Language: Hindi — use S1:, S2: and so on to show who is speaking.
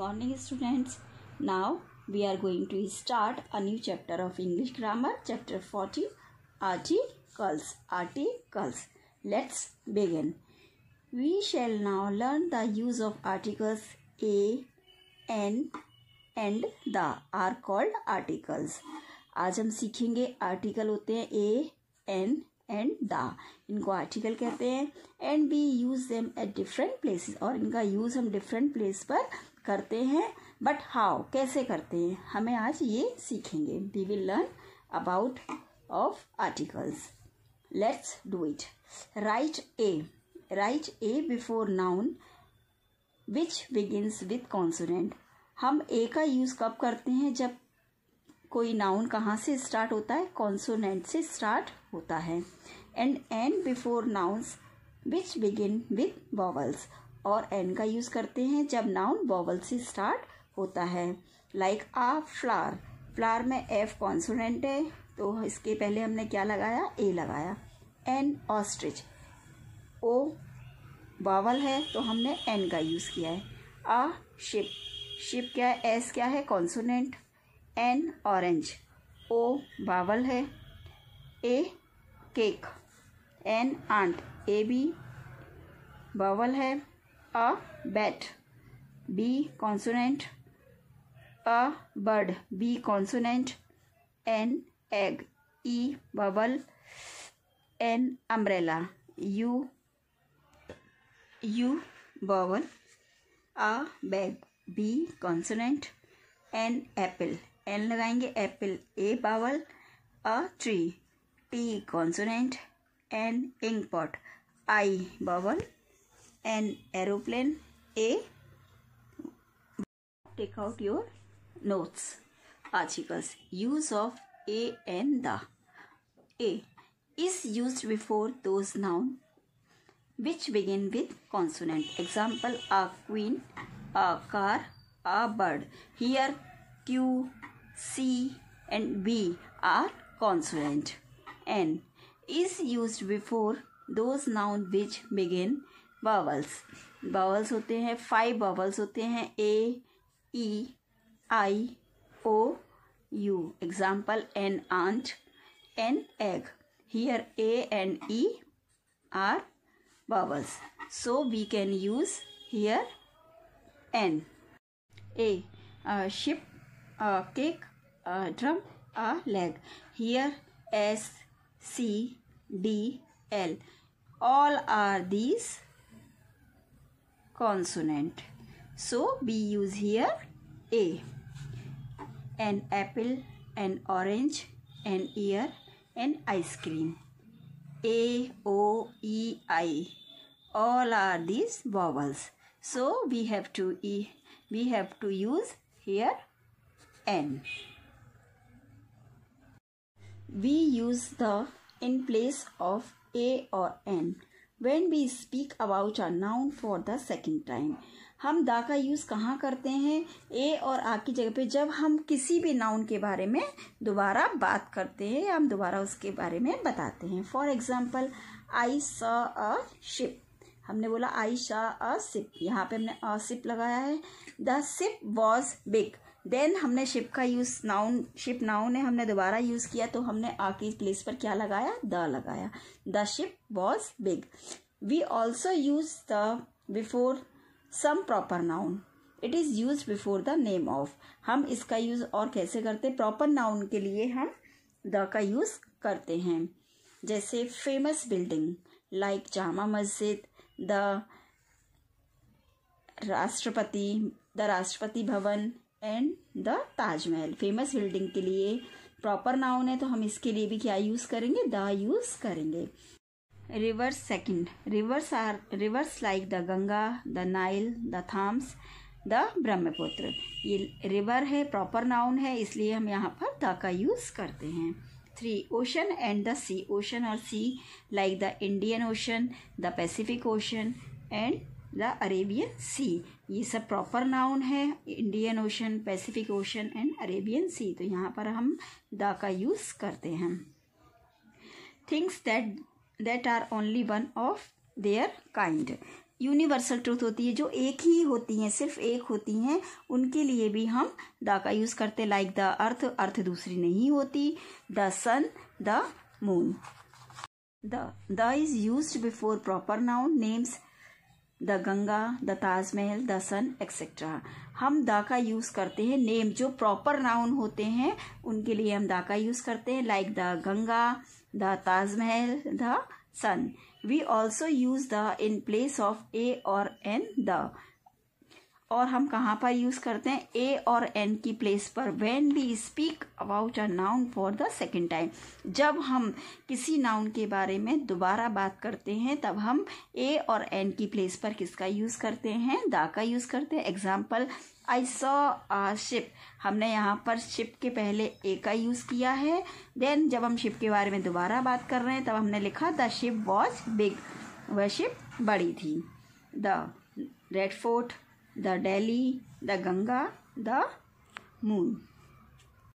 S1: morning students now we are going to start a new chapter of english grammar chapter 40 articles articles let's begin we shall now learn the use of articles a n and the are called articles आज हम सीखेंगे आर्टिकल होते हैं ए एन एंड द इनको आर्टिकल कहते हैं and we use them at different places और इनका यूज़ हम डिफरेंट प्लेस पर करते हैं बट हाउ कैसे करते हैं हमें आज ये सीखेंगे we will learn about of articles let's do it right a right a before noun which begins with consonant हम ए का यूज़ कब करते हैं जब कोई नाउन कहाँ से स्टार्ट होता है कॉन्सोनेंट से स्टार्ट होता है and an before nouns which begin with vowels और एन का यूज़ करते हैं जब नाउन वॉवल से स्टार्ट होता है लाइक आ फ्लार फ्लार में एफ कॉन्सोनेंट है तो इसके पहले हमने क्या लगाया ए लगाया एन ऑस्ट्रिच ओ बावल है तो हमने एन का यूज़ किया है आ शिप शिप क्या है एस क्या है consonant an orange O vowel है a cake an ant A B vowel है a bat b consonant a bird b consonant n egg e bubble n umbrella u u bubble a bag b consonant n apple n लगाएंगे apple a bubble a tree t consonant n ink pot i bubble an aeroplane a take out your notes articles use of a and the a is used before those noun which begin with consonant example a queen a car a bird here q c and b are consonant and is used before those noun which begin vowels vowels होते हैं फाइव बावल्स होते हैं A E I O U example an ant an egg here A an E are vowels so we can use here an a ship cake drum a leg here S C D L all are these consonant. So we use here A. An apple, an orange, an ear, an ice cream. A, O, E, I. All are these vowels. So we have to e, we have to use here N. We use the in place of A or N. When we speak about a noun for the second time हम दा का यूज़ कहाँ करते हैं ए और आ की जगह पे जब हम किसी भी नाउन के बारे में दोबारा बात करते हैं हम दोबारा उसके बारे में बताते हैं फॉर एग्जाम्पल आई स अ शिप हमने बोला आई शा अ सिप यहाँ पे हमने अ सिप लगाया है the sip was big then हमने शिप का यूज नाउन शिप नाउन ने हमने दोबारा यूज किया तो हमने आ की प्लेस पर क्या लगाया द लगाया the ship was big we also use the before some proper noun it is use before the name of हम इसका यूज और कैसे करते प्रॉपर नाउन के लिए हम द का यूज करते हैं जैसे फेमस बिल्डिंग लाइक जामा मस्जिद द राष्ट्रपति the Rashtrapati Bhavan and the Taj Mahal famous building के लिए प्रॉपर नाउन है तो हम इसके लिए भी क्या यूज करेंगे द यूज करेंगे rivers second rivers are rivers like the Ganga the Nile the Thames the Brahmaputra ये रिवर है प्रॉपर नाउन है इसलिए हम यहाँ पर द का यूज़ करते हैं three ocean and the sea ocean और sea like the Indian ocean the Pacific ocean and the Arabian sea ये सब प्रॉपर नाउन है Indian ocean Pacific ocean and Arabian sea तो यहाँ पर हम द का यूज़ करते हैं things that that are only one of their kind universal truth होती है जो एक ही होती हैं सिर्फ एक होती हैं उनके लिए भी हम द का यूज़ करते लाइक द अर्थ अर्थ दूसरी नहीं होती the sun the moon the the is use before proper noun names the Ganga the Taj Mahal the sun etcetera हम दा का यूज़ करते हैं नेम जो प्रॉपर नाउन होते हैं उनके लिए हम दा का यूज़ करते हैं like the Ganga the Taj Mahal the sun we also use the in place of a और एन द और हम कहाँ पर यूज करते हैं ए और एन की प्लेस पर when we speak about a noun for the second time जब हम किसी नाउन के बारे में दोबारा बात करते हैं तब हम ए और एन की प्लेस पर किसका यूज करते हैं दा का यूज करते हैं एग्जाम्पल आई सॉ शिप हमने यहाँ पर शिप के पहले ए का यूज़ किया है देन जब हम शिप के बारे में दोबारा बात कर रहे हैं तब हमने लिखा द शिप वॉज बिग वह शिप बड़ी थी the red fort the Delhi, the Ganga, the moon.